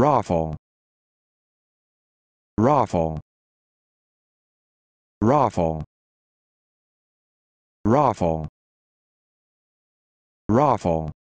raffle raffle raffle raffle raffle